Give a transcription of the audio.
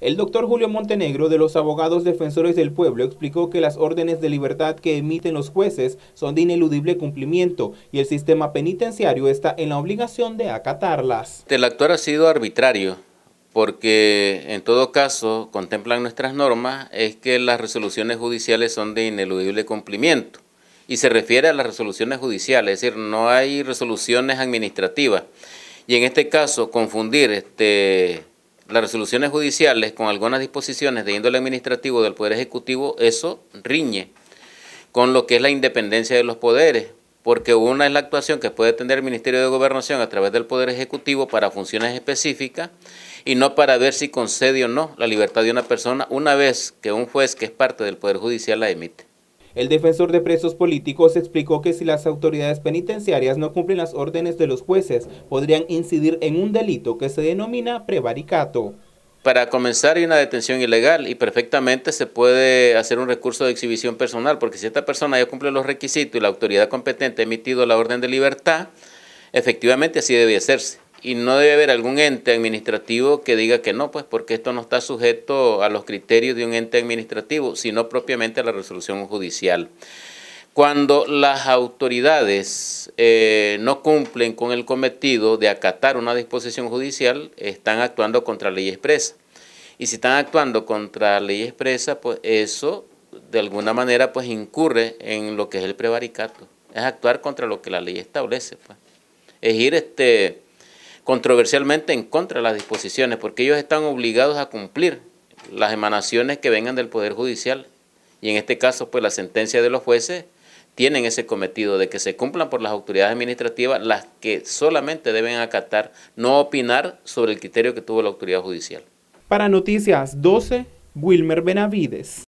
El doctor Julio Montenegro de los abogados defensores del pueblo explicó que las órdenes de libertad que emiten los jueces son de ineludible cumplimiento y el sistema penitenciario está en la obligación de acatarlas. El actuar ha sido arbitrario porque en todo caso contemplan nuestras normas es que las resoluciones judiciales son de ineludible cumplimiento y se refiere a las resoluciones judiciales, es decir, no hay resoluciones administrativas. Y en este caso confundir este las resoluciones judiciales con algunas disposiciones de índole administrativo del Poder Ejecutivo, eso riñe con lo que es la independencia de los poderes, porque una es la actuación que puede tener el Ministerio de Gobernación a través del Poder Ejecutivo para funciones específicas y no para ver si concede o no la libertad de una persona una vez que un juez que es parte del Poder Judicial la emite. El defensor de presos políticos explicó que si las autoridades penitenciarias no cumplen las órdenes de los jueces, podrían incidir en un delito que se denomina prevaricato. Para comenzar hay una detención ilegal y perfectamente se puede hacer un recurso de exhibición personal, porque si esta persona ya cumple los requisitos y la autoridad competente ha emitido la orden de libertad, efectivamente así debe hacerse y no debe haber algún ente administrativo que diga que no, pues porque esto no está sujeto a los criterios de un ente administrativo, sino propiamente a la resolución judicial. Cuando las autoridades eh, no cumplen con el cometido de acatar una disposición judicial, están actuando contra ley expresa. Y si están actuando contra ley expresa, pues eso de alguna manera pues incurre en lo que es el prevaricato. Es actuar contra lo que la ley establece. Pues. Es ir este, controversialmente en contra de las disposiciones, porque ellos están obligados a cumplir las emanaciones que vengan del Poder Judicial. Y en este caso, pues la sentencia de los jueces tienen ese cometido de que se cumplan por las autoridades administrativas las que solamente deben acatar, no opinar sobre el criterio que tuvo la autoridad judicial. Para Noticias 12, Wilmer Benavides.